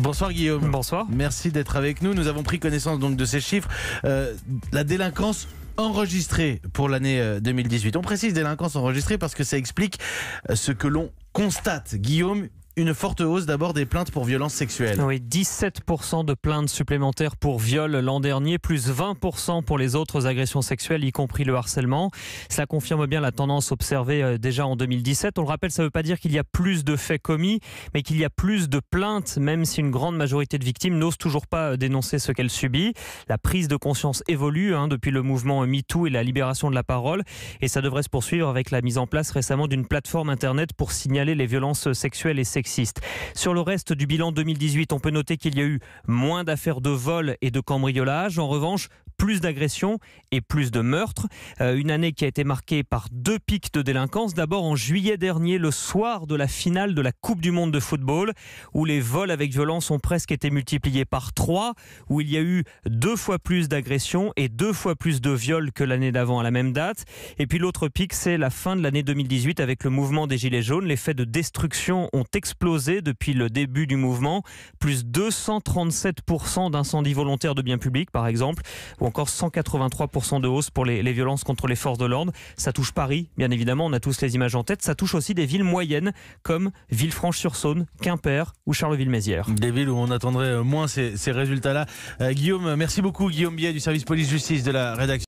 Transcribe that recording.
Bonsoir Guillaume. Bonsoir. Merci d'être avec nous. Nous avons pris connaissance donc de ces chiffres. Euh, la délinquance enregistrée pour l'année 2018. Euh, On précise délinquance enregistrée parce que ça explique euh, ce que l'on constate. Guillaume, une forte hausse d'abord des plaintes pour violences sexuelles. Oui, 17% de plaintes supplémentaires pour viol l'an dernier, plus 20% pour les autres agressions sexuelles, y compris le harcèlement. Cela confirme bien la tendance observée euh, déjà en 2017. On le rappelle, ça ne veut pas dire qu'il y a plus de faits commis, mais qu'il y a plus de plaintes, même si une grande majorité de victimes n'osent toujours pas euh, dénoncer ce qu'elles subissent. La prise de conscience évolue hein, depuis le mouvement euh, MeToo et la libération de la parole, et ça devrait se poursuivre avec la mise en place récemment d'une plateforme Internet pour signaler les violences sexuelles et sexuelles sur le reste du bilan 2018, on peut noter qu'il y a eu moins d'affaires de vol et de cambriolage. En revanche, plus d'agressions et plus de meurtres. Euh, une année qui a été marquée par deux pics de délinquance. D'abord en juillet dernier, le soir de la finale de la Coupe du Monde de football, où les vols avec violence ont presque été multipliés par trois, où il y a eu deux fois plus d'agressions et deux fois plus de viols que l'année d'avant à la même date. Et puis l'autre pic, c'est la fin de l'année 2018 avec le mouvement des Gilets jaunes. Les faits de destruction ont explosé depuis le début du mouvement. Plus 237% d'incendies volontaires de biens publics, par exemple encore 183% de hausse pour les, violences contre les forces de l'ordre. Ça touche Paris, bien évidemment, on a tous les images en tête. Ça touche aussi des villes moyennes comme Villefranche-sur-Saône, Quimper ou Charleville-Mézières. Des villes où on attendrait euh, moins ces, résultats-là. Euh, Guillaume, merci beaucoup. Guillaume Biet du service police-justice de la rédaction.